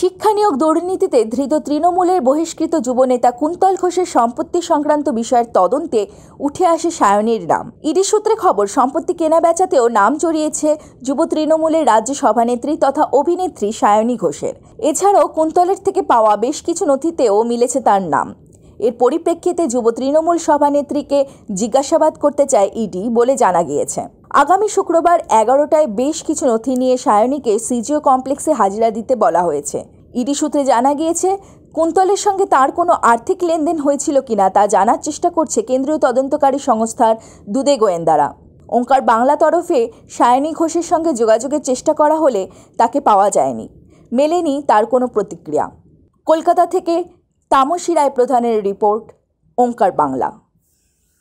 শিক্ষা নিয়োগ দুর্নীতিতে ধৃত তৃণমূলের বহিষ্কৃত যুবনেতা কুন্তল ঘোষের সম্পত্তি সংক্রান্ত বিষয়ের তদন্তে উঠে আসে সায়নীর নাম ইডি সূত্রে খবর সম্পত্তি কেনা বেচাতেও নাম জড়িয়েছে যুব তৃণমূলের রাজ্য সভানেত্রী তথা অভিনেত্রী সায়নী ঘোষের এছাড়াও কুন্তলের থেকে পাওয়া বেশ কিছু নথিতেও মিলেছে তার নাম এর পরিপ্রেক্ষিতে যুব তৃণমূল সভানেত্রীকে জিজ্ঞাসাবাদ করতে চায় ইডি বলে জানা গিয়েছে আগামী শুক্রবার এগারোটায় বেশ কিছু নথি নিয়ে সায়নীকে সিজিও কমপ্লেক্সে হাজিরা দিতে বলা হয়েছে ইডি সূত্রে জানা গিয়েছে কুন্তলের সঙ্গে তার কোনো আর্থিক লেনদেন হয়েছিল কিনা তা জানার চেষ্টা করছে কেন্দ্রীয় তদন্তকারী সংস্থার দুদে গোয়েন্দারা ওঙ্কার বাংলা তরফে সায়নী ঘোষের সঙ্গে যোগাযোগের চেষ্টা করা হলে তাকে পাওয়া যায়নি মেলেনি তার কোনো প্রতিক্রিয়া কলকাতা থেকে তামসি রায় প্রধানের রিপোর্ট ওঙ্কার বাংলা